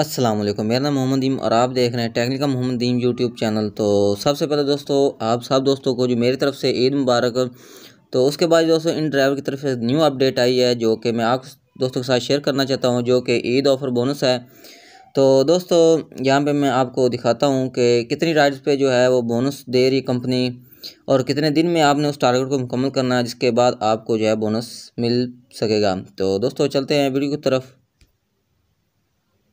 असलम मेरा नाम मोहम्मद दीम और आप देख रहे हैं Technica Mohammad Deem YouTube channel तो सबसे पहले दोस्तों आप सब दोस्तों को जो मेरी तरफ से ईद मुबारक तो उसके बाद दोस्तों इन ड्राइवर की तरफ से न्यू अपडेट आई है जो कि मैं आप दोस्तों के साथ शेयर करना चाहता हूँ जो कि ईद ऑफ़र बोनस है तो दोस्तों यहाँ पर मैं आपको दिखाता हूँ कि कितनी राइड्स पर जो है वो बोनस दे रही कंपनी और कितने दिन में आपने उस टारगेट को मुकम्मल करना है जिसके बाद आपको जो है बोनस मिल सकेगा तो दोस्तों चलते हैं वीडियो की तरफ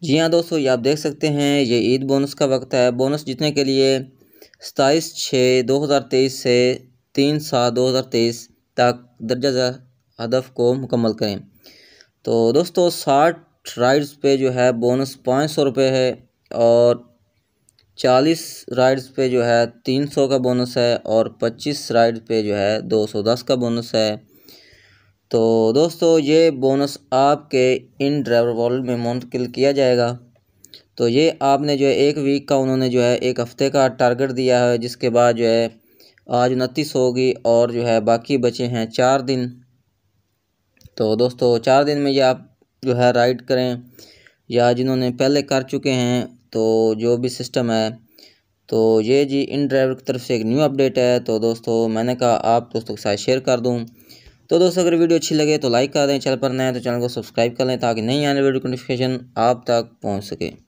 जी हाँ दोस्तों ये आप देख सकते हैं ये ईद बोनस का वक्त है बोनस जीतने के लिए सताईस छः दो हज़ार तेईस से तीन सात दो हज़ार तेईस तक दर्जा हदफ को मुकम्मल करें तो दोस्तों साठ राइड्स पे जो है बोनस पाँच सौ रुपये है और चालीस राइड्स पे जो है तीन सौ का बोनस है और पच्चीस राइड्स पे जो है दो सौ दस का बोनस है तो दोस्तों ये बोनस आपके इन ड्राइवर वॉलेट में मुंतकिल किया जाएगा तो ये आपने जो है एक वीक का उन्होंने जो है एक हफ़्ते का टारगेट दिया है जिसके बाद जो है आज उनतीस होगी और जो है बाकी बचे हैं चार दिन तो दोस्तों चार दिन में ये आप जो है राइड करें या जिन्होंने पहले कर चुके हैं तो जो भी सिस्टम है तो ये जी इन ड्राइवर की तरफ से एक न्यू अपडेट है तो दोस्तों मैंने कहा आप दोस्तों के साथ शेयर कर दूँ तो दोस्तों अगर वीडियो अच्छी लगे तो लाइक कर दें चैनल पर नए तो चैनल को सब्सक्राइब कर लें ताकि नई आने वीडियो नोटिफिकेशन आप तक पहुँच सके